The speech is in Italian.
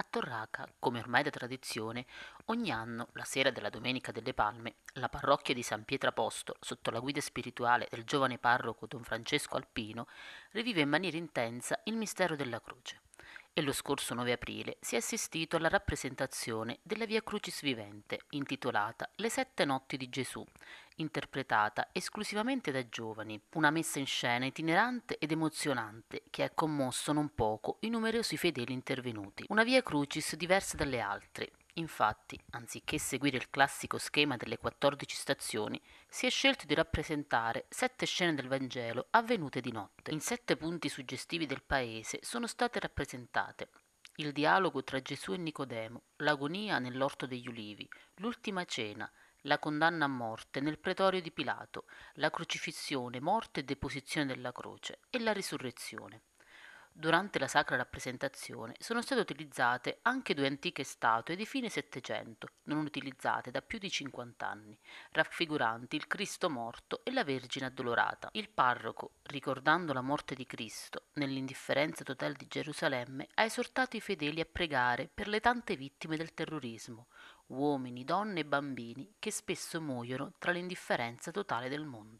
A Torraca, come ormai da tradizione, ogni anno, la sera della Domenica delle Palme, la parrocchia di San Pietro Apostolo, sotto la guida spirituale del giovane parroco Don Francesco Alpino, rivive in maniera intensa il mistero della croce e lo scorso 9 aprile si è assistito alla rappresentazione della Via Crucis Vivente, intitolata Le sette notti di Gesù, interpretata esclusivamente da giovani, una messa in scena itinerante ed emozionante che ha commosso non poco i numerosi fedeli intervenuti. Una Via Crucis diversa dalle altre, Infatti, anziché seguire il classico schema delle 14 stazioni, si è scelto di rappresentare sette scene del Vangelo avvenute di notte. In sette punti suggestivi del paese sono state rappresentate il dialogo tra Gesù e Nicodemo, l'agonia nell'orto degli ulivi, l'ultima cena, la condanna a morte nel pretorio di Pilato, la crocifissione, morte e deposizione della croce e la risurrezione. Durante la sacra rappresentazione sono state utilizzate anche due antiche statue di fine Settecento, non utilizzate da più di 50 anni, raffiguranti il Cristo morto e la Vergine addolorata. Il parroco, ricordando la morte di Cristo, nell'indifferenza totale di Gerusalemme, ha esortato i fedeli a pregare per le tante vittime del terrorismo, uomini, donne e bambini che spesso muoiono tra l'indifferenza totale del mondo.